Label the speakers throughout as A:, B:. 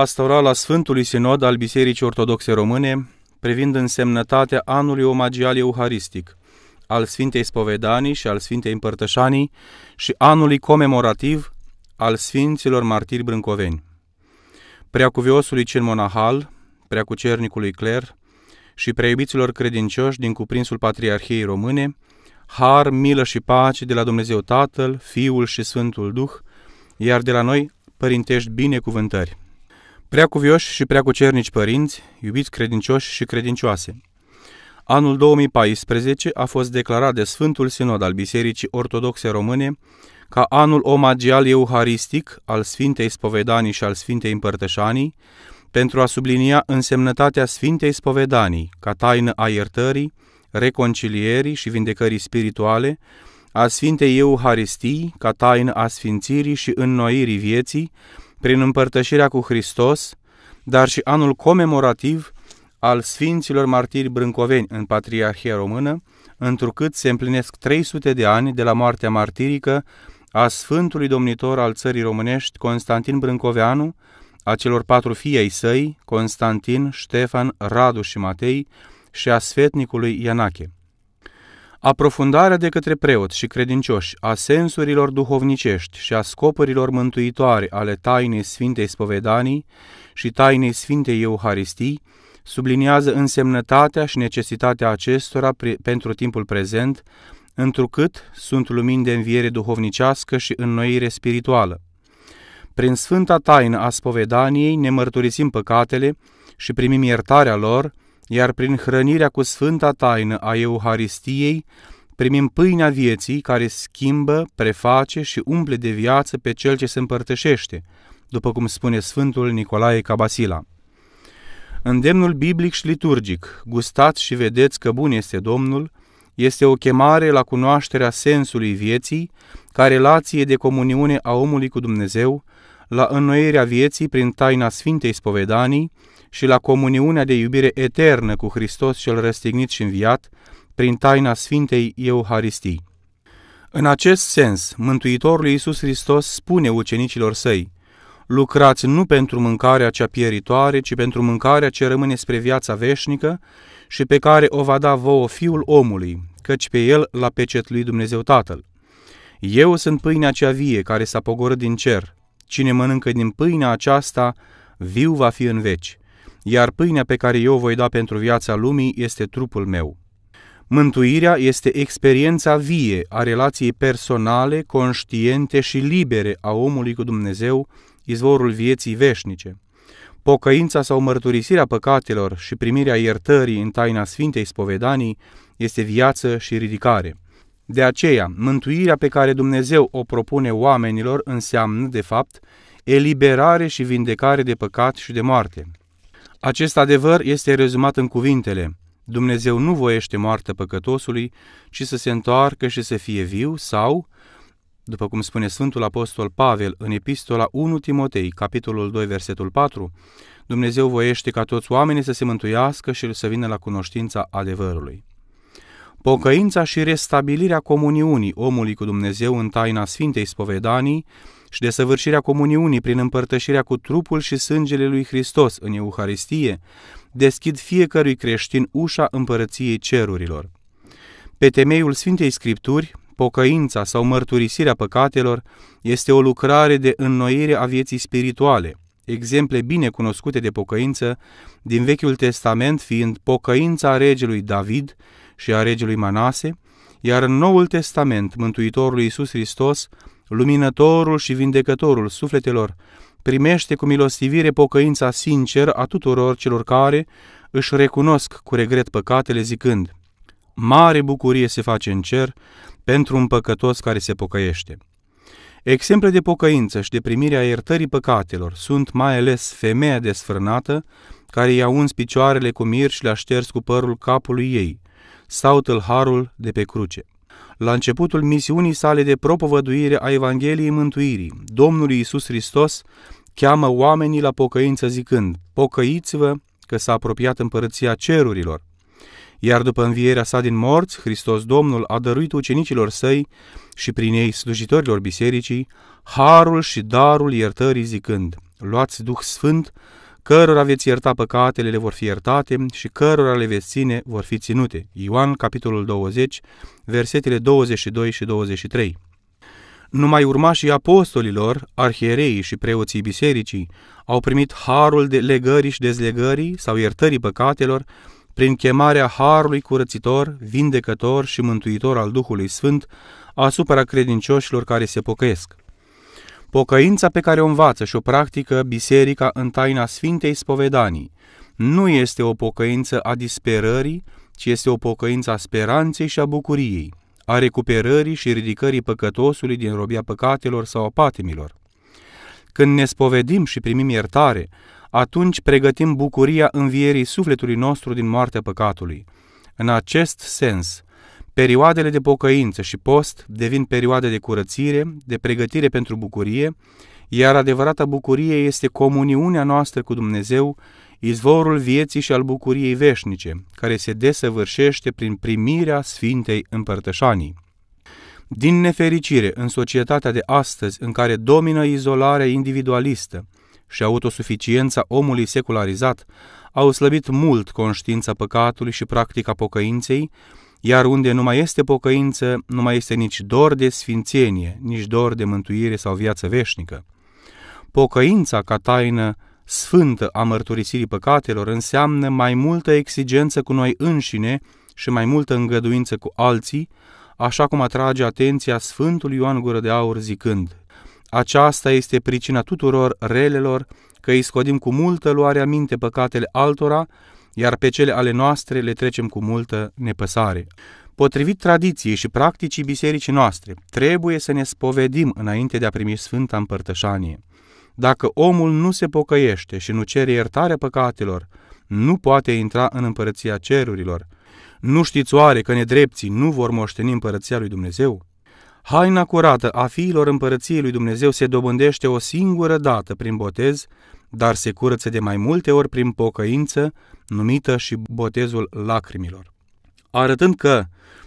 A: pastoral a Sfântului Sinod al Bisericii Ortodoxe Române, privind însemnătatea anului omagial euharistic, al Sfintei Spovedanii și al Sfintei Împărtășanii și anului comemorativ al Sfinților Martiri Brâncoveni. Preacuviosului cel monahal, preacucernicului cler și preiubiților credincioși din cuprinsul Patriarhiei Române, har, milă și pace de la Dumnezeu Tatăl, Fiul și Sfântul Duh, iar de la noi părintești binecuvântări. Prea cuvioși și prea cucernici părinți, iubiți credincioși și credincioase, anul 2014 a fost declarat de Sfântul Sinod al Bisericii Ortodoxe Române ca anul omagial euharistic al Sfintei Spovedanii și al Sfintei Împărtășanii, pentru a sublinia însemnătatea Sfintei Spovedanii ca taină a iertării, reconcilierii și vindecării spirituale, a Sfintei Euharistii ca taină a sfințirii și înnoirii vieții, prin împărtășirea cu Hristos, dar și anul comemorativ al Sfinților Martiri Brâncoveni în Patriarhia Română, întrucât se împlinesc 300 de ani de la moartea martirică a Sfântului Domnitor al țării românești Constantin Brâncoveanu, a celor patru fii ai săi, Constantin, Ștefan, Radu și Matei, și a sfetnicului Ianache. Aprofundarea de către preoți și credincioși a sensurilor duhovnicești și a scopurilor mântuitoare ale tainei Sfintei Spovedanii și tainei Sfintei Euharistii subliniază însemnătatea și necesitatea acestora pre- pentru timpul prezent, întrucât sunt lumini de înviere duhovnicească și înnoire spirituală. Prin sfânta taină a spovedaniei ne mărturisim păcatele și primim iertarea lor, iar prin hrănirea cu sfânta taină a Euharistiei primim pâinea vieții care schimbă, preface și umple de viață pe cel ce se împărtășește, după cum spune Sfântul Nicolae Cabasila. Îndemnul biblic și liturgic, gustați și vedeți că bun este Domnul, este o chemare la cunoașterea sensului vieții, ca relație de comuniune a omului cu Dumnezeu, la înnoirea vieții prin taina Sfintei Spovedanii, și la comuniunea de iubire eternă cu Hristos cel răstignit și înviat, prin taina Sfintei Euharistii. În acest sens, Mântuitorul Iisus Hristos spune ucenicilor săi, lucrați nu pentru mâncarea cea pieritoare, ci pentru mâncarea ce rămâne spre viața veșnică și pe care o va da vouă Fiul omului, căci pe el l-a lui Dumnezeu Tatăl. Eu sunt pâinea cea vie care s-a pogorât din cer. Cine mănâncă din pâinea aceasta, viu va fi în veci iar pâinea pe care eu o voi da pentru viața lumii este trupul meu. Mântuirea este experiența vie a relației personale, conștiente și libere a omului cu Dumnezeu, izvorul vieții veșnice. Pocăința sau mărturisirea păcatelor și primirea iertării în taina Sfintei Spovedanii este viață și ridicare. De aceea, mântuirea pe care Dumnezeu o propune oamenilor înseamnă, de fapt, eliberare și vindecare de păcat și de moarte. Acest adevăr este rezumat în cuvintele Dumnezeu nu voiește moartea păcătosului, ci să se întoarcă și să fie viu sau, după cum spune Sfântul Apostol Pavel în epistola 1 Timotei, capitolul 2, versetul 4, Dumnezeu voiește ca toți oamenii să se mântuiască și să vină la cunoștința adevărului. Pocăința și restabilirea comuniunii omului cu Dumnezeu în taina Sfintei Spovedanii și de săvârșirea comuniunii prin împărtășirea cu trupul și sângele lui Hristos în Euharistie, deschid fiecărui creștin ușa împărăției cerurilor. Pe temeiul Sfintei Scripturi, pocăința sau mărturisirea păcatelor este o lucrare de înnoire a vieții spirituale, exemple bine cunoscute de pocăință din Vechiul Testament fiind pocăința regelui David și a regelui Manase, iar în Noul Testament Mântuitorul Iisus Hristos luminătorul și vindecătorul sufletelor, primește cu milostivire pocăința sinceră a tuturor celor care își recunosc cu regret păcatele zicând, Mare bucurie se face în cer pentru un păcătos care se pocăiește. Exemple de pocăință și de primire a iertării păcatelor sunt mai ales femeia desfrânată, care i-a uns picioarele cu mir și le-a șters cu părul capului ei, sau tâlharul de pe cruce. La începutul misiunii sale de propovăduire a Evangheliei Mântuirii, Domnul Iisus Hristos cheamă oamenii la pocăință zicând, pocăiți-vă că s-a apropiat împărăția cerurilor. Iar după învierea sa din morți, Hristos Domnul a dăruit ucenicilor săi și prin ei slujitorilor bisericii harul și darul iertării zicând, luați Duh Sfânt cărora veți ierta păcatele le vor fi iertate și cărora le veți ține vor fi ținute. Ioan, capitolul 20, versetele 22 și 23. Numai urmașii apostolilor, arhierei și preoții bisericii au primit harul de legării și dezlegării sau iertării păcatelor prin chemarea harului curățitor, vindecător și mântuitor al Duhului Sfânt asupra credincioșilor care se pocăiesc. Pocăința pe care o învață și o practică biserica în taina Sfintei Spovedanii nu este o pocăință a disperării, ci este o pocăință a speranței și a bucuriei, a recuperării și ridicării păcătosului din robia păcatelor sau a patimilor. Când ne spovedim și primim iertare, atunci pregătim bucuria învierii sufletului nostru din moartea păcatului. În acest sens, Perioadele de pocăință și post devin perioade de curățire, de pregătire pentru bucurie, iar adevărata bucurie este comuniunea noastră cu Dumnezeu, izvorul vieții și al bucuriei veșnice, care se desăvârșește prin primirea Sfintei Împărtășanii. Din nefericire, în societatea de astăzi, în care domină izolarea individualistă și autosuficiența omului secularizat, au slăbit mult conștiința păcatului și practica pocăinței, iar unde nu mai este pocăință, nu mai este nici dor de sfințenie, nici dor de mântuire sau viață veșnică. Pocăința ca taină sfântă a mărturisirii păcatelor înseamnă mai multă exigență cu noi înșine și mai multă îngăduință cu alții, așa cum atrage atenția Sfântul Ioan Gură de Aur zicând, aceasta este pricina tuturor relelor, că îi scodim cu multă luare aminte păcatele altora iar pe cele ale noastre le trecem cu multă nepăsare. Potrivit tradiției și practicii bisericii noastre, trebuie să ne spovedim înainte de a primi Sfânta Împărtășanie. Dacă omul nu se pocăiește și nu cere iertarea păcatelor, nu poate intra în împărăția cerurilor. Nu știți oare că nedrepții nu vor moșteni împărăția lui Dumnezeu? Haina curată a fiilor împărăției lui Dumnezeu se dobândește o singură dată prin botez, dar se curăță de mai multe ori prin pocăință, numită și botezul lacrimilor. Arătând că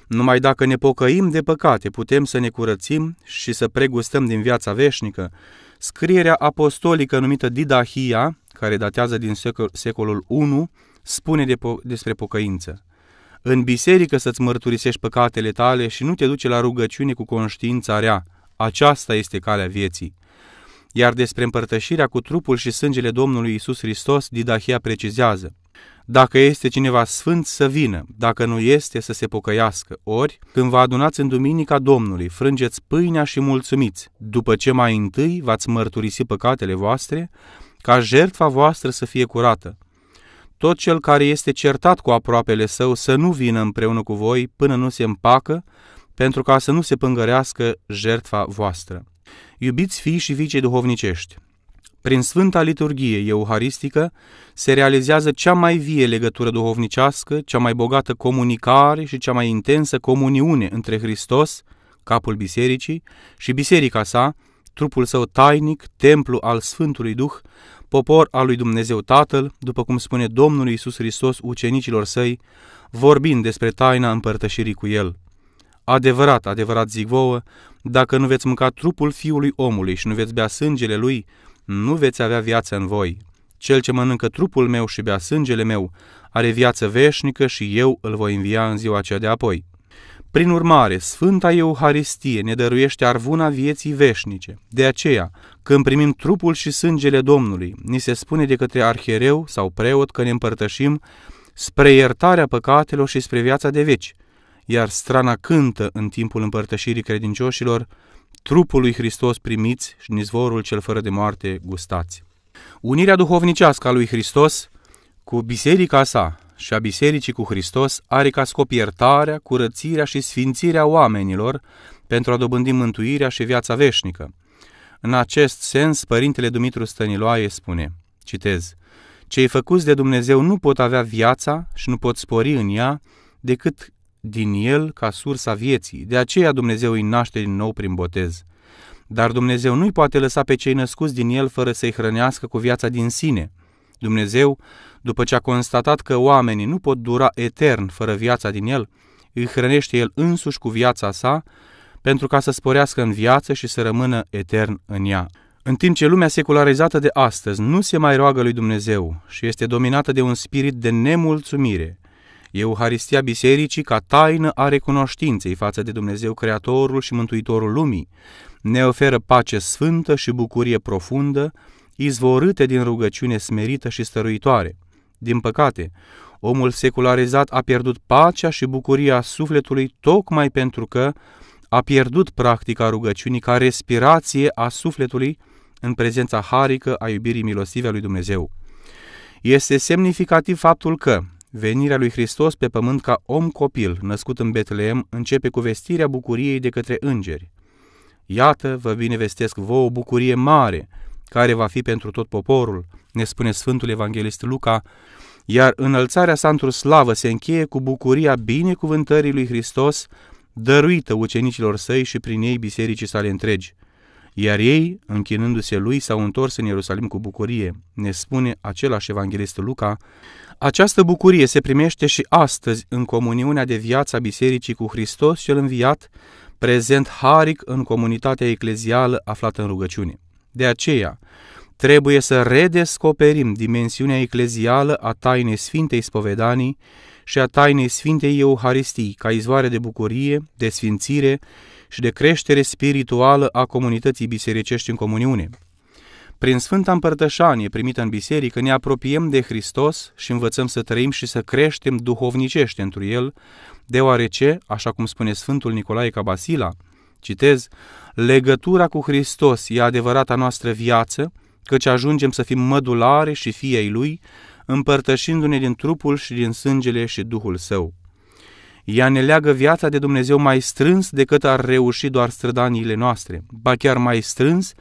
A: numai dacă ne pocăim de păcate putem să ne curățim și să pregustăm din viața veșnică, scrierea apostolică numită Didahia, care datează din secol, secolul I, spune de po- despre pocăință. În biserică să-ți mărturisești păcatele tale și nu te duce la rugăciune cu conștiința rea. Aceasta este calea vieții. Iar despre împărtășirea cu trupul și sângele Domnului Isus Hristos, Didahia precizează. Dacă este cineva sfânt, să vină, dacă nu este, să se pocăiască. Ori, când vă adunați în Duminica Domnului, frângeți pâinea și mulțumiți, după ce mai întâi v-ați mărturisi păcatele voastre, ca jertfa voastră să fie curată. Tot cel care este certat cu aproapele său să nu vină împreună cu voi până nu se împacă, pentru ca să nu se pângărească jertfa voastră. Iubiți fii și fiice duhovnicești, prin Sfânta Liturghie Euharistică se realizează cea mai vie legătură duhovnicească, cea mai bogată comunicare și cea mai intensă comuniune între Hristos, capul bisericii, și biserica sa, trupul său tainic, templu al Sfântului Duh, popor al lui Dumnezeu Tatăl, după cum spune Domnul Iisus Hristos ucenicilor săi, vorbind despre taina împărtășirii cu El. Adevărat, adevărat zic vouă, dacă nu veți mânca trupul fiului omului și nu veți bea sângele lui, nu veți avea viață în voi. Cel ce mănâncă trupul meu și bea sângele meu are viață veșnică și eu îl voi învia în ziua aceea de apoi. Prin urmare, Sfânta Euharistie ne dăruiește arvuna vieții veșnice. De aceea, când primim trupul și sângele Domnului, ni se spune de către arhiereu sau preot că ne împărtășim spre iertarea păcatelor și spre viața de veci iar strana cântă în timpul împărtășirii credincioșilor, trupul lui Hristos primiți și nizvorul cel fără de moarte gustați. Unirea duhovnicească a lui Hristos cu biserica sa și a bisericii cu Hristos are ca scop iertarea, curățirea și sfințirea oamenilor pentru a dobândi mântuirea și viața veșnică. În acest sens, Părintele Dumitru Stăniloae spune, citez, Cei făcuți de Dumnezeu nu pot avea viața și nu pot spori în ea decât din el ca sursa vieții. De aceea Dumnezeu îi naște din nou prin botez. Dar Dumnezeu nu-i poate lăsa pe cei născuți din el fără să-i hrănească cu viața din sine. Dumnezeu, după ce a constatat că oamenii nu pot dura etern fără viața din el, îi hrănește el însuși cu viața sa pentru ca să sporească în viață și să rămână etern în ea. În timp ce lumea secularizată de astăzi nu se mai roagă lui Dumnezeu și este dominată de un spirit de nemulțumire, Euharistia Bisericii ca taină a recunoștinței față de Dumnezeu Creatorul și Mântuitorul lumii. Ne oferă pace sfântă și bucurie profundă, izvorâte din rugăciune smerită și stăruitoare. Din păcate, omul secularizat a pierdut pacea și bucuria sufletului tocmai pentru că a pierdut practica rugăciunii ca respirație a sufletului în prezența harică a iubirii milostive a lui Dumnezeu. Este semnificativ faptul că, Venirea lui Hristos pe pământ ca om copil, născut în Betleem, începe cu vestirea bucuriei de către îngeri. Iată, vă binevestesc vouă o bucurie mare, care va fi pentru tot poporul, ne spune Sfântul Evanghelist Luca, iar înălțarea sa într-o slavă se încheie cu bucuria binecuvântării lui Hristos, dăruită ucenicilor săi și prin ei bisericii sale întregi. Iar ei, închinându-se lui, s-au întors în Ierusalim cu bucurie, ne spune același evanghelist Luca, această bucurie se primește și astăzi în comuniunea de viața Bisericii cu Hristos cel înviat, prezent haric în comunitatea eclezială aflată în rugăciune. De aceea, trebuie să redescoperim dimensiunea eclezială a tainei Sfintei Spovedanii și a tainei Sfintei Euharistii ca izvoare de bucurie, de sfințire și de creștere spirituală a comunității bisericești în comuniune. Prin Sfânta Împărtășanie primită în biserică ne apropiem de Hristos și învățăm să trăim și să creștem duhovnicește întru El, deoarece, așa cum spune Sfântul Nicolae Cabasila, citez, legătura cu Hristos e adevărata noastră viață, căci ajungem să fim mădulare și fii ai Lui, împărtășindu-ne din trupul și din sângele și Duhul Său. Ea ne leagă viața de Dumnezeu mai strâns decât ar reuși doar strădaniile noastre, ba chiar mai strâns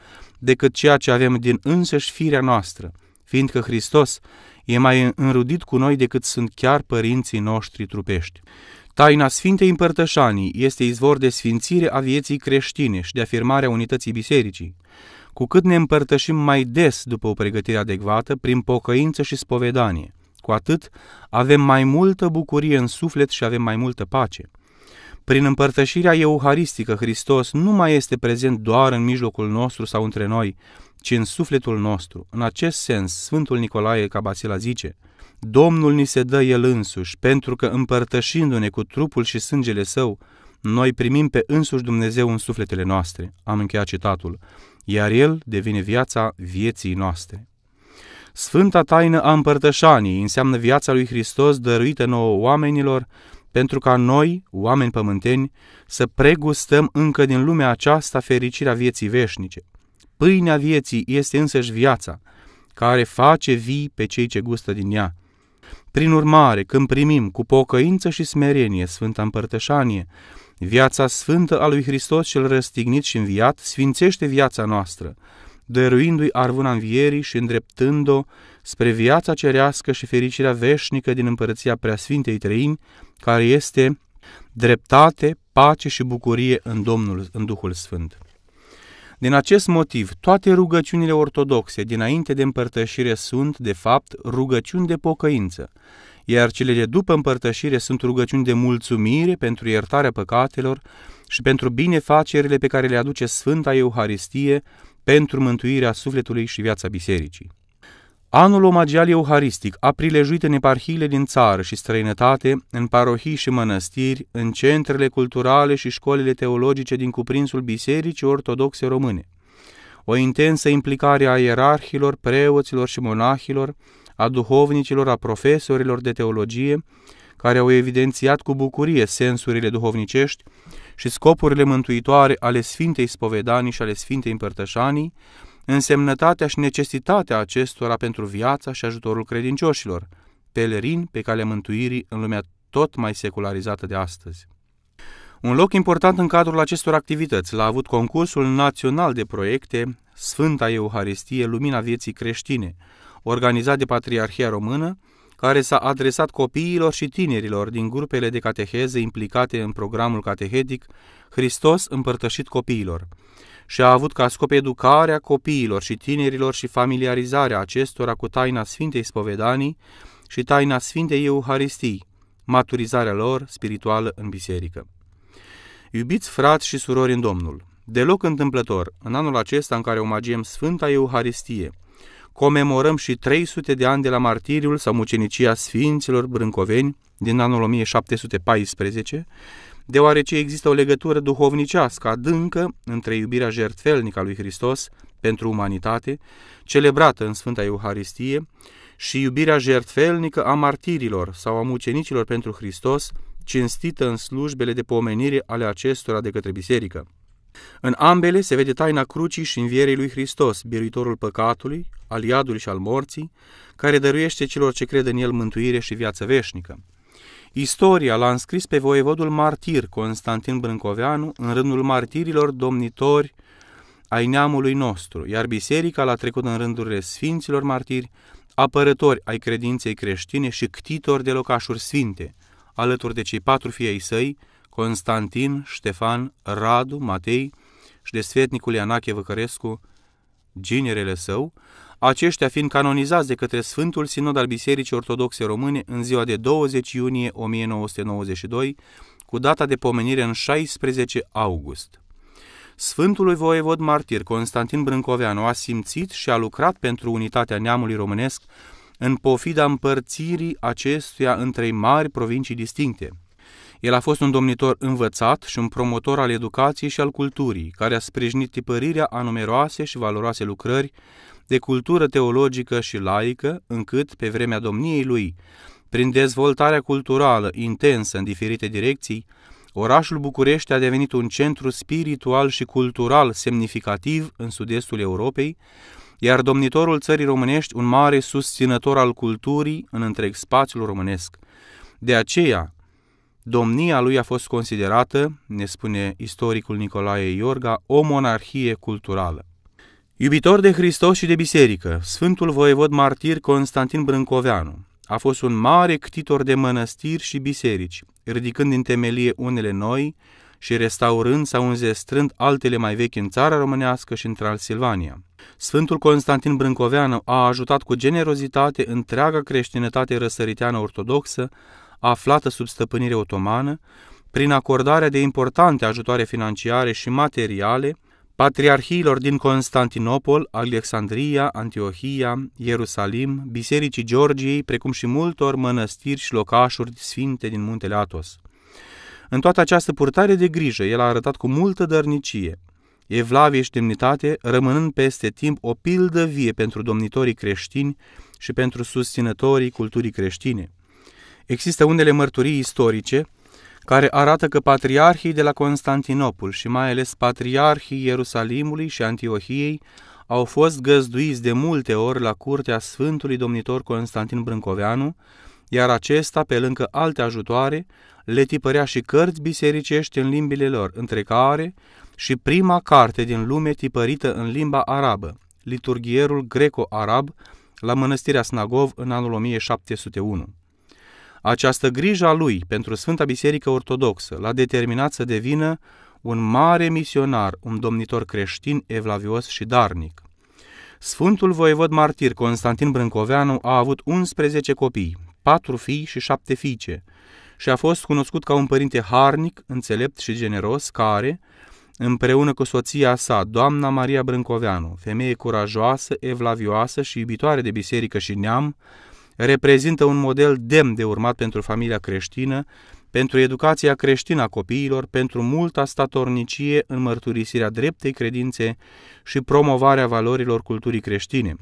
A: decât ceea ce avem din însăși firea noastră, fiindcă Hristos e mai înrudit cu noi decât sunt chiar părinții noștri trupești. Taina Sfintei Împărtășanii este izvor de sfințire a vieții creștine și de afirmarea unității bisericii. Cu cât ne împărtășim mai des după o pregătire adecvată, prin pocăință și spovedanie, cu atât avem mai multă bucurie în suflet și avem mai multă pace. Prin împărtășirea euharistică, Hristos nu mai este prezent doar în mijlocul nostru sau între noi, ci în sufletul nostru. În acest sens, Sfântul Nicolae Cabasila zice, Domnul ni se dă El însuși, pentru că împărtășindu-ne cu trupul și sângele Său, noi primim pe însuși Dumnezeu în sufletele noastre. Am încheiat citatul. Iar El devine viața vieții noastre. Sfânta taină a împărtășanii înseamnă viața lui Hristos dăruită nouă oamenilor, pentru ca noi, oameni pământeni, să pregustăm încă din lumea aceasta fericirea vieții veșnice. Pâinea vieții este însăși viața, care face vii pe cei ce gustă din ea. Prin urmare, când primim cu pocăință și smerenie Sfânta Împărtășanie, viața sfântă a lui Hristos cel răstignit și înviat sfințește viața noastră, dăruindu-i arvuna învierii și îndreptând-o spre viața cerească și fericirea veșnică din împărăția preasfintei trăini, care este dreptate, pace și bucurie în Domnul, în Duhul Sfânt. Din acest motiv, toate rugăciunile ortodoxe dinainte de împărtășire sunt, de fapt, rugăciuni de pocăință, iar cele de după împărtășire sunt rugăciuni de mulțumire pentru iertarea păcatelor și pentru binefacerile pe care le aduce Sfânta Euharistie pentru mântuirea sufletului și viața bisericii. Anul omagial euharistic a prilejuit în eparhiile din țară și străinătate, în parohii și mănăstiri, în centrele culturale și școlile teologice din cuprinsul Bisericii Ortodoxe Române. O intensă implicare a ierarhilor, preoților și monahilor, a duhovnicilor, a profesorilor de teologie, care au evidențiat cu bucurie sensurile duhovnicești și scopurile mântuitoare ale Sfintei Spovedanii și ale Sfintei Împărtășanii, însemnătatea și necesitatea acestora pentru viața și ajutorul credincioșilor, pelerin, pe calea mântuirii în lumea tot mai secularizată de astăzi. Un loc important în cadrul acestor activități l-a avut concursul național de proiecte Sfânta Euharistie, Lumina Vieții Creștine, organizat de Patriarhia Română, care s-a adresat copiilor și tinerilor din grupele de cateheze implicate în programul catehetic Hristos împărtășit copiilor – și a avut ca scop educarea copiilor și tinerilor și familiarizarea acestora cu taina Sfintei Spovedanii și taina Sfintei Euharistii, maturizarea lor spirituală în biserică. Iubiți frați și surori în Domnul, deloc întâmplător, în anul acesta în care omagiem Sfânta Euharistie, comemorăm și 300 de ani de la martiriul sau mucenicia Sfinților Brâncoveni din anul 1714, deoarece există o legătură duhovnicească adâncă între iubirea jertfelnică a lui Hristos pentru umanitate, celebrată în Sfânta Euharistie, și iubirea jertfelnică a martirilor sau a mucenicilor pentru Hristos, cinstită în slujbele de pomenire ale acestora de către biserică. În ambele se vede taina crucii și învierii lui Hristos, biruitorul păcatului, al iadului și al morții, care dăruiește celor ce cred în el mântuire și viață veșnică. Istoria l-a înscris pe voievodul martir Constantin Brâncoveanu în rândul martirilor domnitori ai neamului nostru, iar biserica l-a trecut în rândurile sfinților martiri, apărători ai credinței creștine și ctitori de locașuri sfinte, alături de cei patru fii ai săi, Constantin, Ștefan, Radu, Matei și de sfetnicul Ianache Văcărescu, ginerele său, aceștia fiind canonizați de către Sfântul Sinod al Bisericii Ortodoxe Române în ziua de 20 iunie 1992, cu data de pomenire în 16 august. Sfântului voievod martir Constantin Brâncoveanu a simțit și a lucrat pentru unitatea neamului românesc în pofida împărțirii acestuia în trei mari provincii distincte – el a fost un domnitor învățat și un promotor al educației și al culturii, care a sprijinit tipărirea a numeroase și valoroase lucrări de cultură teologică și laică, încât, pe vremea domniei lui, prin dezvoltarea culturală intensă în diferite direcții, orașul București a devenit un centru spiritual și cultural semnificativ în sud-estul Europei, iar domnitorul țării românești un mare susținător al culturii în întreg spațiul românesc. De aceea, Domnia lui a fost considerată, ne spune istoricul Nicolae Iorga, o monarhie culturală. Iubitor de Hristos și de biserică, Sfântul Voievod Martir Constantin Brâncoveanu a fost un mare ctitor de mănăstiri și biserici, ridicând din temelie unele noi și restaurând sau înzestrând altele mai vechi în țara românească și în Transilvania. Sfântul Constantin Brâncoveanu a ajutat cu generozitate întreaga creștinătate răsăriteană ortodoxă aflată sub stăpânire otomană, prin acordarea de importante ajutoare financiare și materiale patriarhiilor din Constantinopol, Alexandria, Antiohia, Ierusalim, Bisericii Georgiei, precum și multor mănăstiri și locașuri sfinte din muntele Atos. În toată această purtare de grijă, el a arătat cu multă dărnicie, evlavie și demnitate, rămânând peste timp o pildă vie pentru domnitorii creștini și pentru susținătorii culturii creștine – Există unele mărturii istorice care arată că patriarhii de la Constantinopol și mai ales patriarhii Ierusalimului și Antiohiei au fost găzduiți de multe ori la curtea Sfântului Domnitor Constantin Brâncoveanu, iar acesta, pe lângă alte ajutoare, le tipărea și cărți bisericești în limbile lor, între care și prima carte din lume tipărită în limba arabă, liturghierul greco-arab, la mănăstirea Snagov în anul 1701. Această grijă a lui pentru Sfânta Biserică Ortodoxă l-a determinat să devină un mare misionar, un domnitor creștin evlavios și darnic. Sfântul voievod martir Constantin Brâncoveanu a avut 11 copii, patru fii și 7 fiice, și a fost cunoscut ca un părinte harnic, înțelept și generos, care, împreună cu soția sa, doamna Maria Brâncoveanu, femeie curajoasă, evlavioasă și iubitoare de biserică și neam, reprezintă un model demn de urmat pentru familia creștină, pentru educația creștină a copiilor, pentru multa statornicie în mărturisirea dreptei credințe și promovarea valorilor culturii creștine.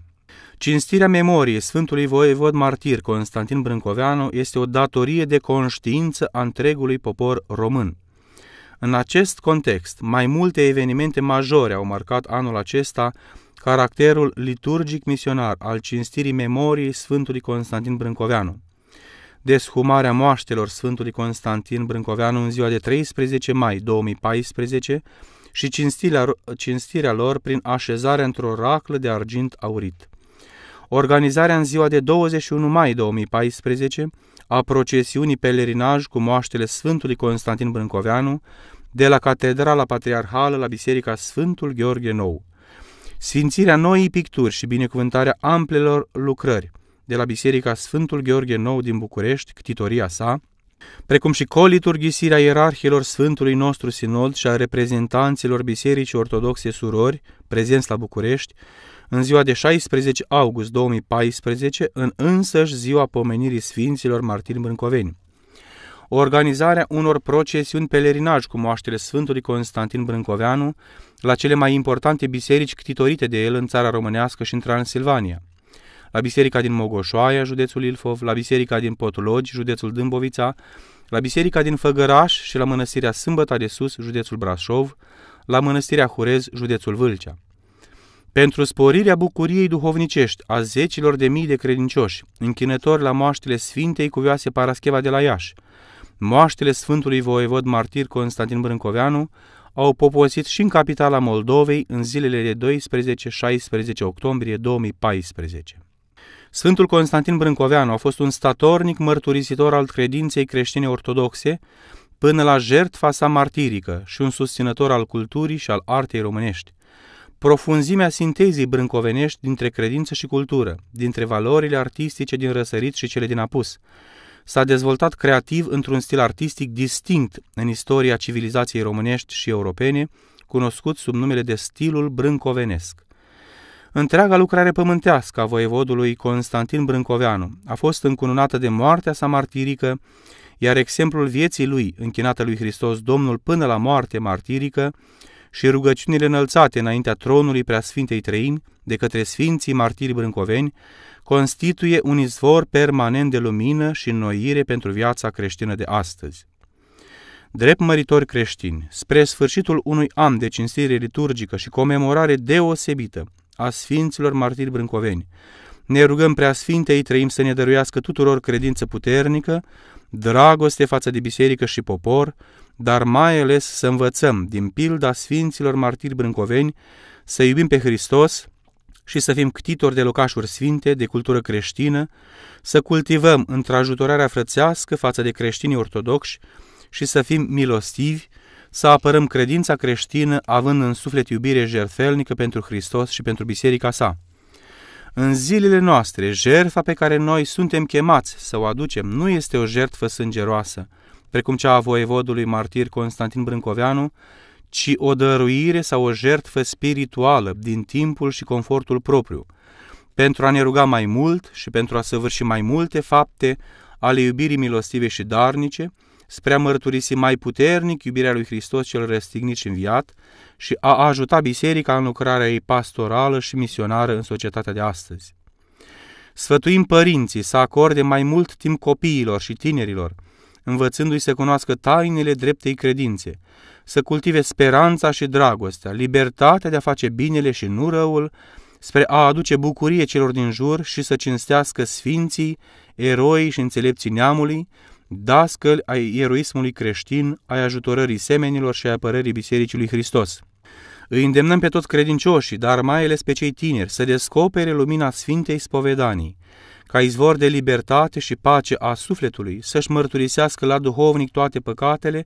A: Cinstirea memoriei Sfântului Voievod Martir Constantin Brâncoveanu este o datorie de conștiință a întregului popor român. În acest context, mai multe evenimente majore au marcat anul acesta caracterul liturgic misionar al cinstirii memoriei Sfântului Constantin Brâncoveanu. Deshumarea moaștelor Sfântului Constantin Brâncoveanu în ziua de 13 mai 2014 și cinstirea, cinstirea lor prin așezarea într-o raclă de argint aurit. Organizarea în ziua de 21 mai 2014 a procesiunii pelerinaj cu moaștele Sfântului Constantin Brâncoveanu de la Catedrala Patriarhală la Biserica Sfântul Gheorghe Nou sfințirea noii picturi și binecuvântarea amplelor lucrări de la Biserica Sfântul Gheorghe Nou din București, ctitoria sa, precum și coliturghisirea ierarhilor Sfântului nostru Sinod și a reprezentanților Bisericii Ortodoxe Surori, prezenți la București, în ziua de 16 august 2014, în însăși ziua pomenirii Sfinților Martin Brâncoveni organizarea unor procesiuni pelerinaj cu moaștele Sfântului Constantin Brâncoveanu la cele mai importante biserici ctitorite de el în țara românească și în Transilvania – la biserica din Mogoșoaia, județul Ilfov, la biserica din Potulogi, județul Dâmbovița, la biserica din Făgăraș și la mănăstirea Sâmbăta de Sus, județul Brașov, la mănăstirea Hurez, județul Vâlcea. Pentru sporirea bucuriei duhovnicești a zecilor de mii de credincioși, închinători la moaștele Sfintei Cuvioase Parascheva de la Iași, Moaștele Sfântului Voievod Martir Constantin Brâncoveanu au poposit și în capitala Moldovei în zilele de 12-16 octombrie 2014. Sfântul Constantin Brâncoveanu a fost un statornic mărturisitor al credinței creștine ortodoxe până la jertfa sa martirică și un susținător al culturii și al artei românești. Profunzimea sintezii brâncovenești dintre credință și cultură, dintre valorile artistice din răsărit și cele din apus, s-a dezvoltat creativ într-un stil artistic distinct în istoria civilizației românești și europene, cunoscut sub numele de stilul brâncovenesc. Întreaga lucrare pământească a voievodului Constantin Brâncoveanu a fost încununată de moartea sa martirică, iar exemplul vieții lui, închinată lui Hristos Domnul până la moarte martirică, și rugăciunile înălțate înaintea tronului Preasfintei Treimi de către Sfinții Martiri Brâncoveni, constituie un izvor permanent de lumină și înnoire pentru viața creștină de astăzi. Drept măritori creștini, spre sfârșitul unui an de cinstire liturgică și comemorare deosebită a Sfinților Martiri Brâncoveni, ne rugăm prea Sfintei Trăim să ne dăruiască tuturor credință puternică, dragoste față de biserică și popor, dar mai ales să învățăm din pilda Sfinților Martiri Brâncoveni să iubim pe Hristos, și să fim ctitori de locașuri sfinte, de cultură creștină, să cultivăm întrajutorarea frățească față de creștinii ortodoxi și să fim milostivi, să apărăm credința creștină având în suflet iubire jertfelnică pentru Hristos și pentru biserica sa. În zilele noastre, jertfa pe care noi suntem chemați să o aducem nu este o jertfă sângeroasă, precum cea a voievodului martir Constantin Brâncoveanu, ci o dăruire sau o jertfă spirituală din timpul și confortul propriu, pentru a ne ruga mai mult și pentru a săvârși mai multe fapte ale iubirii milostive și darnice, spre a mărturisi mai puternic iubirea lui Hristos cel răstignit și înviat și a ajuta biserica în lucrarea ei pastorală și misionară în societatea de astăzi. Sfătuim părinții să acorde mai mult timp copiilor și tinerilor, învățându-i să cunoască tainele dreptei credințe, să cultive speranța și dragostea, libertatea de a face binele și nu răul, spre a aduce bucurie celor din jur și să cinstească sfinții, eroi și înțelepții neamului, dascăl ai eroismului creștin, ai ajutorării semenilor și ai apărării Bisericii lui Hristos. Îi îndemnăm pe toți credincioșii, dar mai ales pe cei tineri, să descopere lumina Sfintei Spovedanii, ca izvor de libertate și pace a sufletului, să-și mărturisească la duhovnic toate păcatele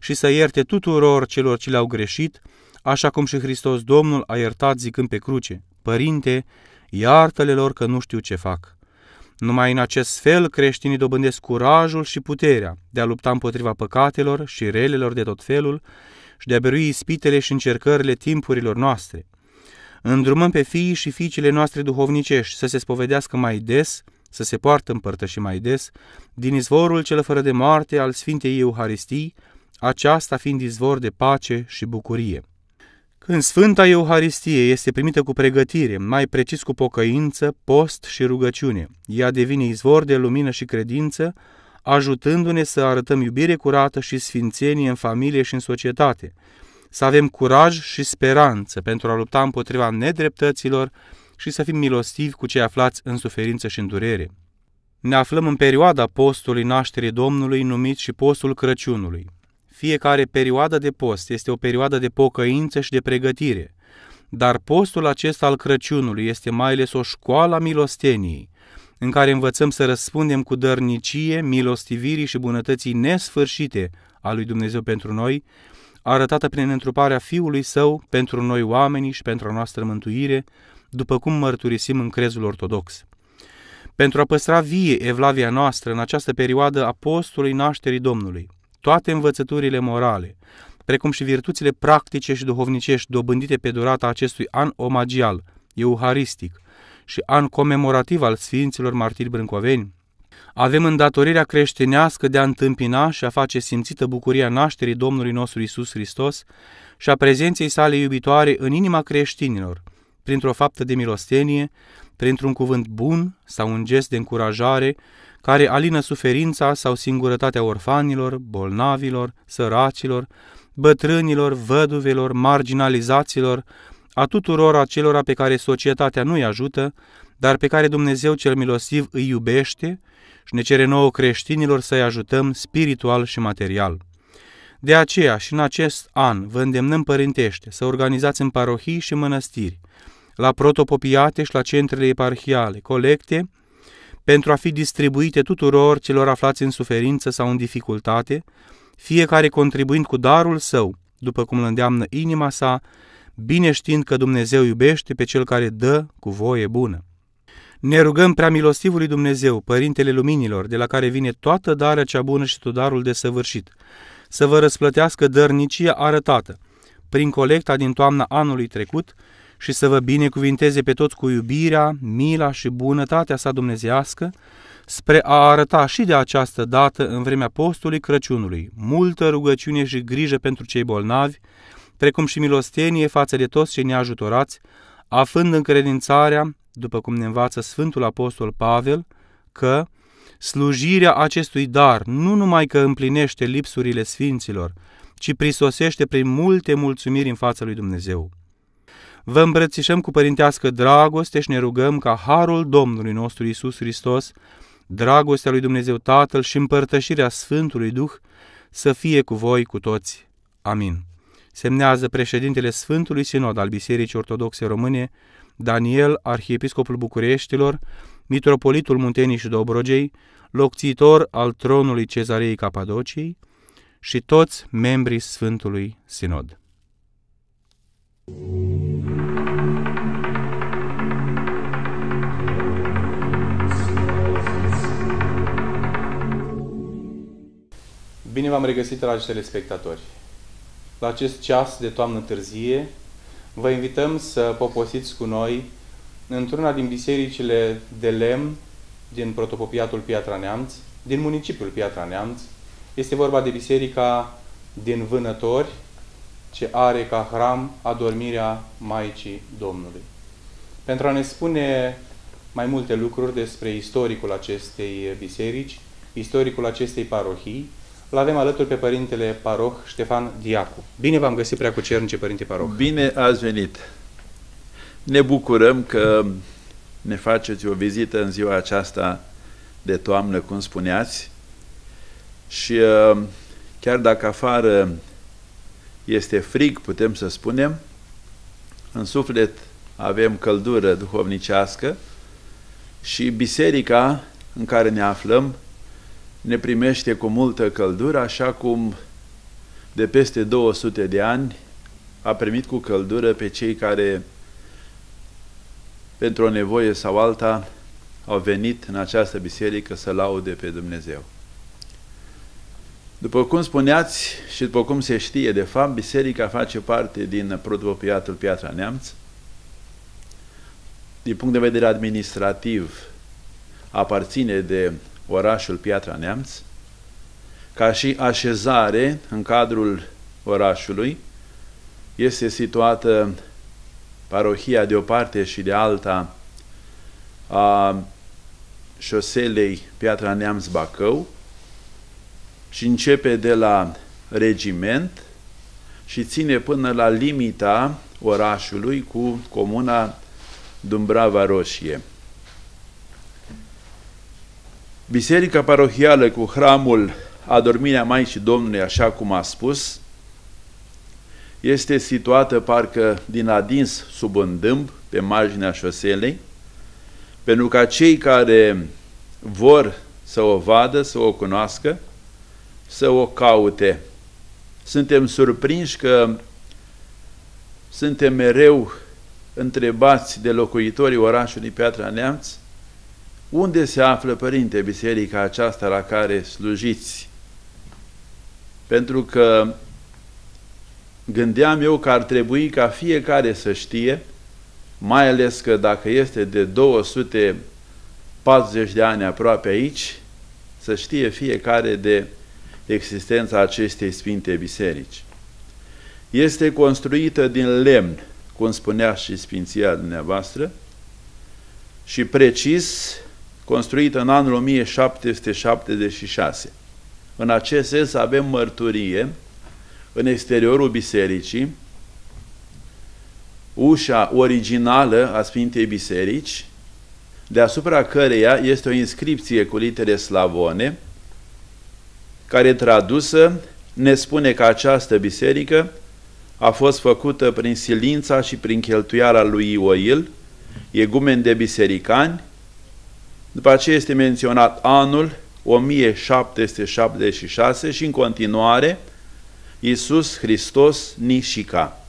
A: și să ierte tuturor celor ce le-au greșit, așa cum și Hristos Domnul a iertat zicând pe cruce, Părinte, iartă-le lor că nu știu ce fac. Numai în acest fel creștinii dobândesc curajul și puterea de a lupta împotriva păcatelor și relelor de tot felul și de a berui ispitele și încercările timpurilor noastre. Îndrumăm pe fiii și fiicele noastre duhovnicești să se spovedească mai des, să se poartă și mai des, din izvorul cel fără de moarte al Sfintei Euharistii, aceasta fiind izvor de pace și bucurie. Când Sfânta Euharistie este primită cu pregătire, mai precis cu pocăință, post și rugăciune, ea devine izvor de lumină și credință, ajutându-ne să arătăm iubire curată și sfințenie în familie și în societate, să avem curaj și speranță pentru a lupta împotriva nedreptăților și să fim milostivi cu cei aflați în suferință și în durere. Ne aflăm în perioada postului nașterii Domnului numit și postul Crăciunului. Fiecare perioadă de post este o perioadă de pocăință și de pregătire, dar postul acesta al Crăciunului este mai ales o școală a milosteniei, în care învățăm să răspundem cu dărnicie, milostivirii și bunătății nesfârșite a lui Dumnezeu pentru noi, arătată prin întruparea Fiului Său pentru noi oamenii și pentru a noastră mântuire, după cum mărturisim în crezul ortodox. Pentru a păstra vie evlavia noastră în această perioadă a postului nașterii Domnului, toate învățăturile morale, precum și virtuțile practice și duhovnicești dobândite pe durata acestui an omagial, euharistic, și an comemorativ al Sfinților Martiri Brâncoveni, avem îndatorirea creștinească de a întâmpina și a face simțită bucuria nașterii Domnului nostru Isus Hristos și a prezenței sale iubitoare în inima creștinilor, printr-o faptă de milostenie, printr-un cuvânt bun sau un gest de încurajare, care alină suferința sau singurătatea orfanilor, bolnavilor, săracilor, bătrânilor, văduvelor, marginalizaților, a tuturor acelora pe care societatea nu-i ajută, dar pe care Dumnezeu cel milostiv îi iubește și ne cere nouă creștinilor să-i ajutăm spiritual și material. De aceea și în acest an vă îndemnăm părintește să organizați în parohii și mănăstiri, la protopopiate și la centrele eparhiale, colecte pentru a fi distribuite tuturor celor aflați în suferință sau în dificultate, fiecare contribuind cu darul său, după cum îl îndeamnă inima sa, bine știind că Dumnezeu iubește pe cel care dă cu voie bună. Ne rugăm prea milostivului Dumnezeu, Părintele Luminilor, de la care vine toată darea cea bună și tudarul de săvârșit, să vă răsplătească dărnicia arătată, prin colecta din toamna anului trecut, și să vă binecuvinteze pe toți cu iubirea, mila și bunătatea sa dumnezească, spre a arăta și de această dată, în vremea postului Crăciunului, multă rugăciune și grijă pentru cei bolnavi, precum și milostenie față de toți cei neajutorați, afând încredințarea, după cum ne învață Sfântul Apostol Pavel, că slujirea acestui dar nu numai că împlinește lipsurile sfinților, ci prisosește prin multe mulțumiri în fața lui Dumnezeu. Vă îmbrățișăm cu părintească dragoste și ne rugăm ca harul Domnului nostru Isus Hristos, dragostea lui Dumnezeu Tatăl și împărtășirea Sfântului Duh să fie cu voi cu toți. Amin. Semnează președintele Sfântului Sinod al Bisericii Ortodoxe Române, Daniel, arhiepiscopul Bucureștilor, mitropolitul Muntenii și Dobrogei, locțitor al tronului Cezarei Capadociei și toți membrii Sfântului Sinod. Thank you. Bine v-am regăsit, dragi telespectatori! La acest ceas de toamnă târzie, vă invităm să poposiți cu noi într-una din bisericile de lemn din protopopiatul Piatra Neamț, din municipiul Piatra Neamț. Este vorba de biserica din Vânători, ce are ca hram adormirea Maicii Domnului. Pentru a ne spune mai multe lucruri despre istoricul acestei biserici, istoricul acestei parohii, L avem alături pe
B: părintele paroh Ștefan Diacu. Bine v-am găsit prea cu cernice, părinte paroh. Bine ați venit. Ne bucurăm că ne faceți o vizită în ziua aceasta de toamnă, cum spuneați, și uh, chiar dacă afară este frig, putem să spunem, în suflet avem căldură duhovnicească și biserica în care ne aflăm ne primește cu multă căldură, așa cum de peste 200 de ani a primit cu căldură pe cei care, pentru o nevoie sau alta, au venit în această biserică să laude pe Dumnezeu. După cum spuneați și după cum se știe, de fapt, biserica face parte din protopiatul Piatra Neamț. Din punct de vedere administrativ, aparține de orașul Piatra Neamț, ca și așezare în cadrul orașului, este situată parohia de o parte și de alta a șoselei Piatra Neamț Bacău și începe de la regiment și ține până la limita orașului cu comuna Dumbrava Roșie. Biserica parohială cu hramul Adormirea Maicii Domnului, așa cum a spus, este situată parcă din adins sub un dâmb, pe marginea șoselei, pentru ca cei care vor să o vadă, să o cunoască, să o caute. Suntem surprinși că suntem mereu întrebați de locuitorii orașului Piatra Neamț unde se află, Părinte, biserica aceasta la care slujiți? Pentru că gândeam eu că ar trebui ca fiecare să știe, mai ales că dacă este de 240 de ani aproape aici, să știe fiecare de existența acestei Sfinte Biserici. Este construită din lemn, cum spunea și Sfinția dumneavoastră, și precis construită în anul 1776. În acest sens avem mărturie în exteriorul bisericii, ușa originală a Sfintei Biserici, deasupra căreia este o inscripție cu litere slavone, care tradusă ne spune că această biserică a fost făcută prin silința și prin cheltuiala lui Ioil, egumen de bisericani, după aceea este menționat anul 1776 și în continuare Iisus Hristos Nișica.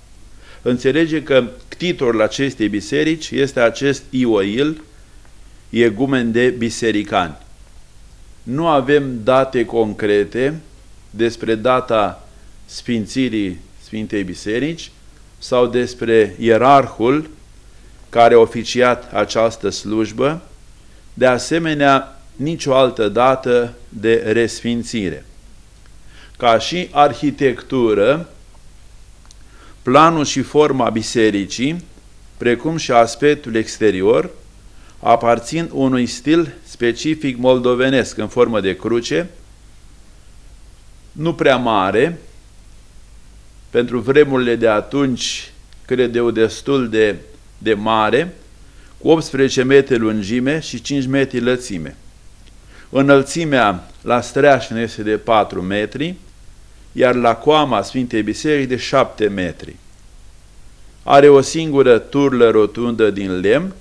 B: Înțelege că titlul acestei biserici este acest Ioil, egumen de bisericani. Nu avem date concrete despre data sfințirii Sfintei Biserici sau despre ierarhul care a oficiat această slujbă, de asemenea nicio altă dată de resfințire. Ca și arhitectură, planul și forma bisericii, precum și aspectul exterior, aparțin unui stil specific moldovenesc în formă de cruce, nu prea mare, pentru vremurile de atunci cred eu destul de, de mare, cu 18 metri lungime și 5 metri lățime. Înălțimea la streașnă este de 4 metri, iar la coama Sfintei Biserici de 7 metri. Are o singură turlă rotundă din lemn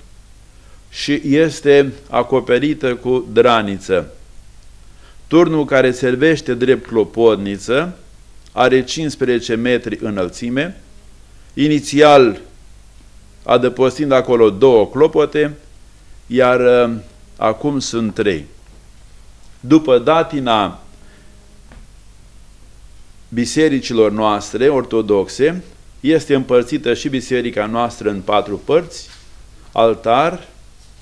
B: și este acoperită cu draniță. Turnul care servește drept clopodniță are 15 metri înălțime, inițial adăpostind acolo două clopote, iar uh, acum sunt trei. După datina bisericilor noastre ortodoxe, este împărțită și biserica noastră în patru părți, altar,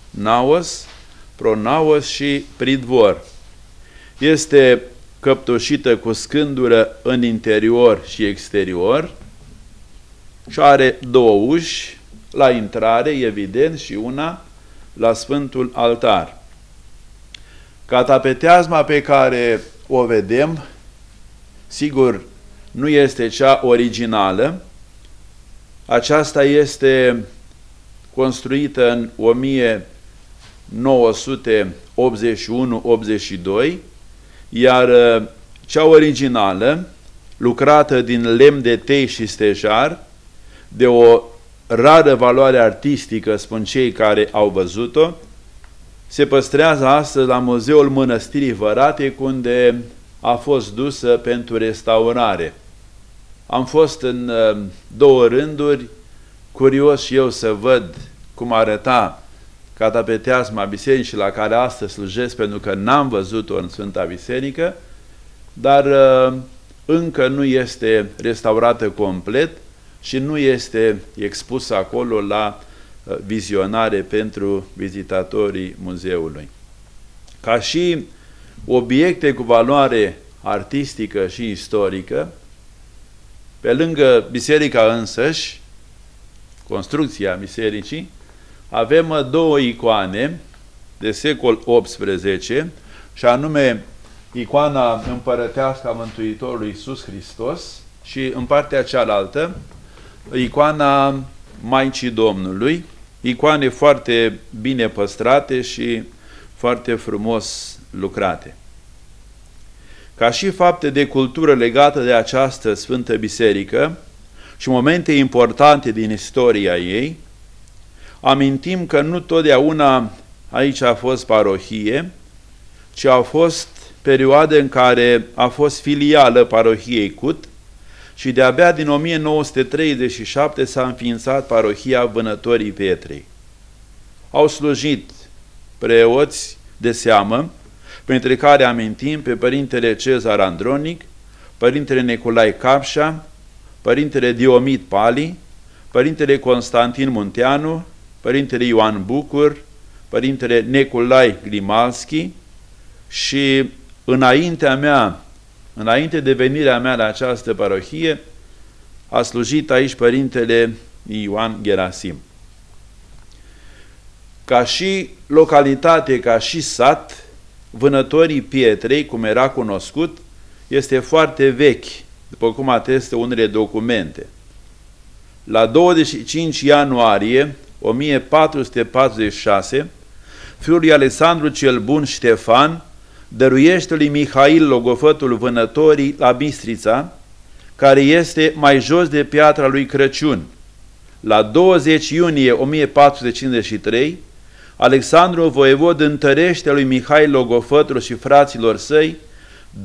B: naos, pronaos și pridvor. Este căptoșită cu scândură în interior și exterior și are două uși, la intrare, evident, și una la Sfântul Altar. Catapeteazma pe care o vedem, sigur, nu este cea originală. Aceasta este construită în 1981-82, iar uh, cea originală, lucrată din lemn de tei și stejar, de o rară valoare artistică, spun cei care au văzut-o, se păstrează astăzi la Muzeul Mănăstirii Vărate, unde a fost dusă pentru restaurare. Am fost în uh, două rânduri, curios și eu să văd cum arăta catapeteasma bisericii la care astăzi slujesc, pentru că n-am văzut-o în Sfânta Biserică, dar uh, încă nu este restaurată complet, și nu este expus acolo la uh, vizionare pentru vizitatorii muzeului. Ca și obiecte cu valoare artistică și istorică, pe lângă biserica însăși, construcția bisericii, avem uh, două icoane de secol XVIII, și anume icoana împărătească a Mântuitorului Iisus Hristos și în partea cealaltă icoana Maicii Domnului, icoane foarte bine păstrate și foarte frumos lucrate. Ca și fapte de cultură legată de această Sfântă Biserică și momente importante din istoria ei, amintim că nu totdeauna aici a fost parohie, ci au fost perioade în care a fost filială parohiei Cut, și de-abia din 1937 s-a înființat parohia Vânătorii Pietrei. Au slujit preoți de seamă, printre care amintim pe părintele Cezar Andronic, părintele Neculai Capșa, părintele Diomit Pali, părintele Constantin Munteanu, părintele Ioan Bucur, părintele Neculai Glimalski și înaintea mea Înainte de venirea mea la această parohie, a slujit aici părintele Ioan Gerasim. Ca și localitate, ca și sat, Vânătorii Pietrei, cum era cunoscut, este foarte vechi, după cum atestă unele documente. La 25 ianuarie 1446, fiul lui Alexandru cel Bun Ștefan dăruiește lui Mihail logofătul vânătorii la Bistrița, care este mai jos de piatra lui Crăciun. La 20 iunie 1453, Alexandru Voievod întărește lui Mihail Logofătru și fraților săi,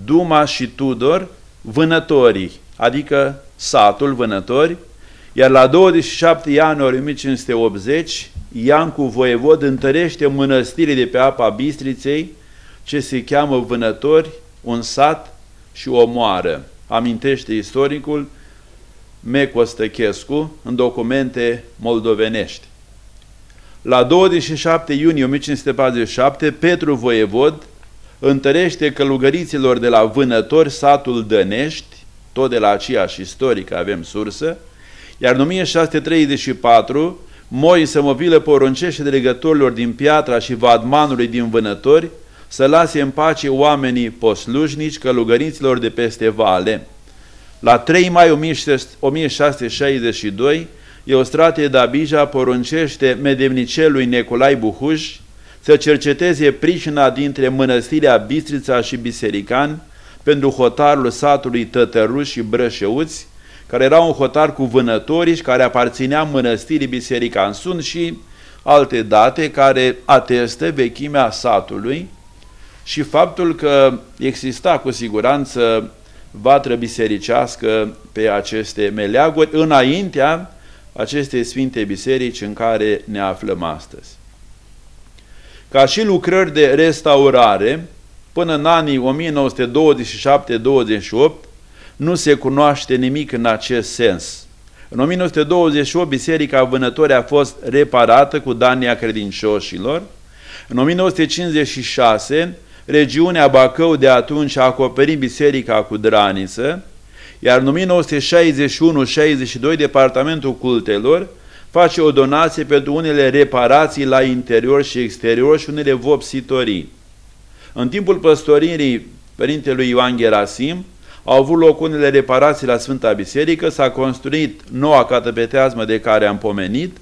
B: Duma și Tudor, vânătorii, adică satul vânători, iar la 27 ianuarie 1580, Iancu Voievod întărește mănăstirii de pe apa Bistriței, ce se cheamă vânători, un sat și o moară. Amintește istoricul Meco Stăchescu în documente moldovenești. La 27 iunie 1547, Petru Voievod întărește călugăriților de la Vânători satul Dănești, tot de la aceeași istorică avem sursă, iar în 1634, Moise Movilă poruncește delegătorilor din Piatra și Vadmanului din Vânători să lase în pace oamenii poslușnici călugăriților de peste vale. La 3 mai 1662, Eustrate Dabija poruncește medemnicelui Neculai Buhuș să cerceteze pricina dintre mănăstirea Bistrița și Biserican pentru hotarul satului Tătăruși și Brășeuți, care era un hotar cu vânătorii și care aparținea mănăstirii Biserican. Sunt și alte date care atestă vechimea satului, și faptul că exista cu siguranță vatră bisericească pe aceste meleaguri înaintea acestei Sfinte Biserici în care ne aflăm astăzi. Ca și lucrări de restaurare, până în anii 1927-28, nu se cunoaște nimic în acest sens. În 1928, Biserica Vânători a fost reparată cu dania credincioșilor. În 1956, regiunea Bacău de atunci a acoperit biserica cu draniță, iar în 1961-62 Departamentul Cultelor face o donație pentru unele reparații la interior și exterior și unele vopsitorii. În timpul păstoririi Părintelui Ioan Gerasim, au avut loc unele reparații la Sfânta Biserică, s-a construit noua catapeteazmă de care am pomenit,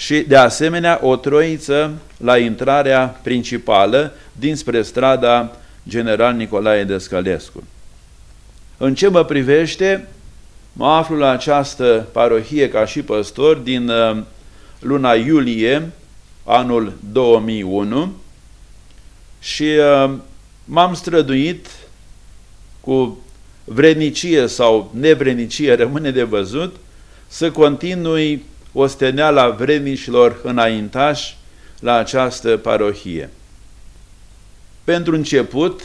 B: și de asemenea o troiță la intrarea principală dinspre strada General Nicolae Descălescu. În ce mă privește, mă aflu la această parohie ca și păstor din uh, luna iulie anul 2001 și uh, m-am străduit cu vrednicie sau nevrednicie, rămâne de văzut, să continui osteneala vremișilor înaintași la această parohie. Pentru început,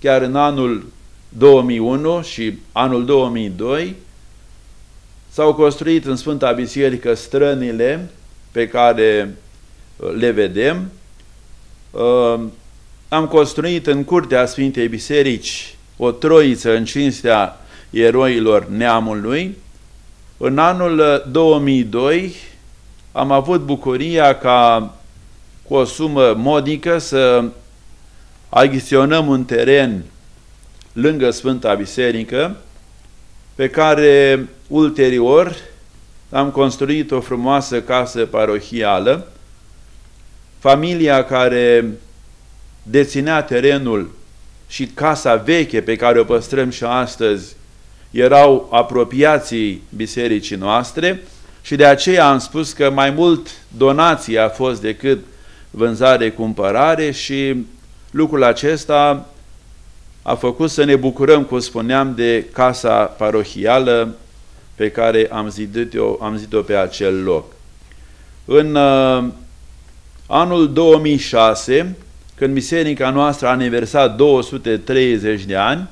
B: chiar în anul 2001 și anul 2002, s-au construit în Sfânta Biserică strănile pe care uh, le vedem. Uh, am construit în curtea Sfintei Biserici o troiță în cinstea eroilor neamului, în anul 2002 uh, am avut bucuria ca cu o sumă modică să achiziționăm un teren lângă Sfânta Biserică, pe care ulterior am construit o frumoasă casă parohială. Familia care deținea terenul și casa veche pe care o păstrăm și astăzi erau apropiații bisericii noastre și de aceea am spus că mai mult donație a fost decât vânzare-cumpărare și lucrul acesta a făcut să ne bucurăm, cum spuneam, de casa parohială pe care am zidit-o am zidit -o pe acel loc. În uh, anul 2006, când biserica noastră a aniversat 230 de ani,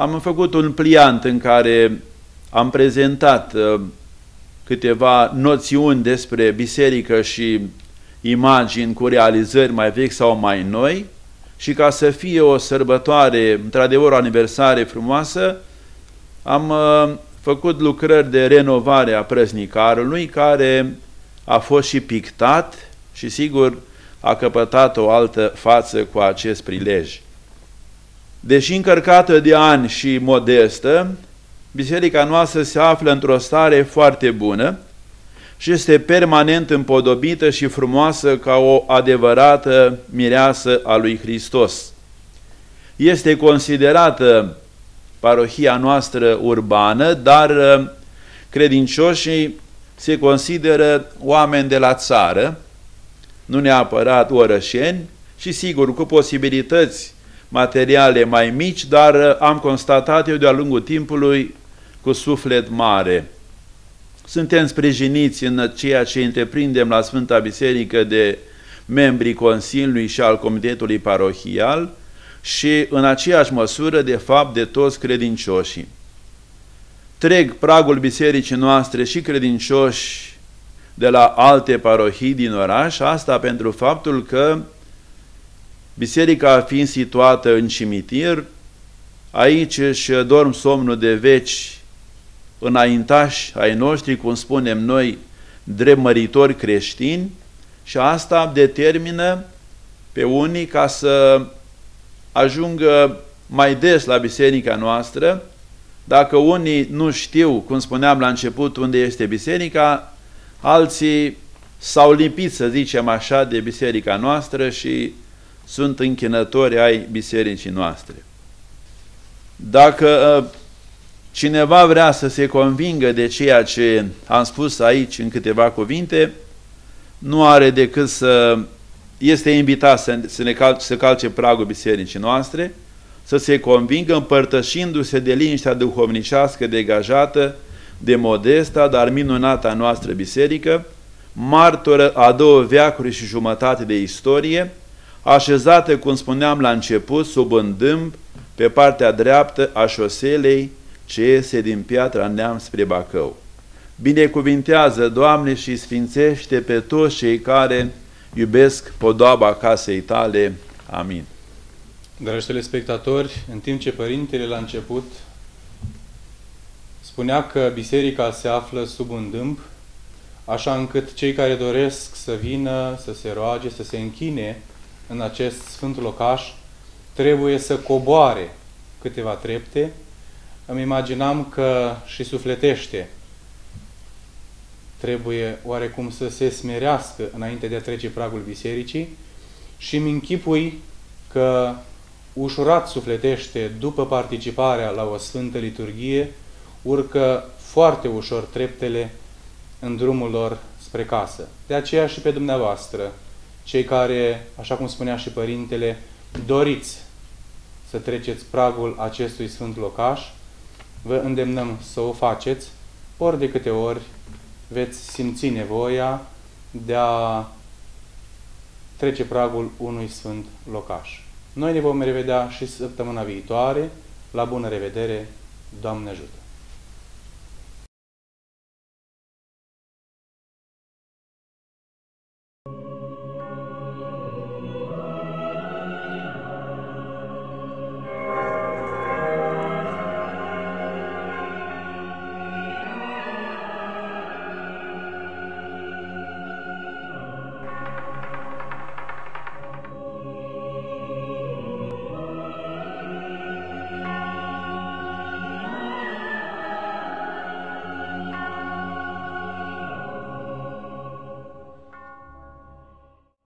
B: am făcut un pliant în care am prezentat uh, câteva noțiuni despre biserică și imagini cu realizări mai vechi sau mai noi și ca să fie o sărbătoare, într-adevăr o aniversare frumoasă, am uh, făcut lucrări de renovare a prăznicarului care a fost și pictat și sigur a căpătat o altă față cu acest prilej. Deși încărcată de ani și modestă, biserica noastră se află într-o stare foarte bună și este permanent împodobită și frumoasă ca o adevărată mireasă a lui Hristos. Este considerată parohia noastră urbană, dar uh, credincioșii se consideră oameni de la țară, nu neapărat orășeni, și sigur cu posibilități materiale mai mici, dar uh, am constatat eu de-a lungul timpului cu suflet mare. Suntem sprijiniți în ceea ce întreprindem la Sfânta Biserică de membrii Consiliului și al Comitetului Parohial și în aceeași măsură, de fapt, de toți credincioșii. Treg pragul bisericii noastre și credincioși de la alte parohii din oraș, asta pentru faptul că Biserica fiind situată în cimitir, aici își dorm somnul de veci înaintași ai noștri, cum spunem noi, dremăritori creștini și asta determină pe unii ca să ajungă mai des la biserica noastră. Dacă unii nu știu, cum spuneam la început, unde este biserica, alții s-au lipit, să zicem așa, de biserica noastră și sunt închinători ai bisericii noastre. Dacă ă, cineva vrea să se convingă de ceea ce am spus aici în câteva cuvinte, nu are decât să este invitat să, să, ne cal, să calce pragul bisericii noastre, să se convingă împărtășindu-se de liniștea duhovnicească degajată de modesta, dar minunata noastră biserică, martoră a două veacuri și jumătate de istorie, așezate, cum spuneam la început, sub îndâmp, pe partea dreaptă a șoselei ce iese din piatra neam spre Bacău. Binecuvintează, Doamne, și sfințește pe toți cei care iubesc podoaba casei tale. Amin.
A: Dragi telespectatori, în timp ce Părintele la început spunea că biserica se află sub un dâmp, așa încât cei care doresc să vină, să se roage, să se închine, în acest sfânt locaș trebuie să coboare câteva trepte. Îmi imaginam că și sufletește trebuie oarecum să se smerească înainte de a trece pragul bisericii și îmi închipui că ușurat sufletește după participarea la o sfântă liturghie, urcă foarte ușor treptele în drumul lor spre casă. De aceea și pe dumneavoastră cei care, așa cum spunea și Părintele, doriți să treceți pragul acestui sfânt locaș, vă îndemnăm să o faceți, ori de câte ori veți simți nevoia de a trece pragul unui sfânt locaș. Noi ne vom revedea și săptămâna viitoare. La bună revedere! Doamne ajută!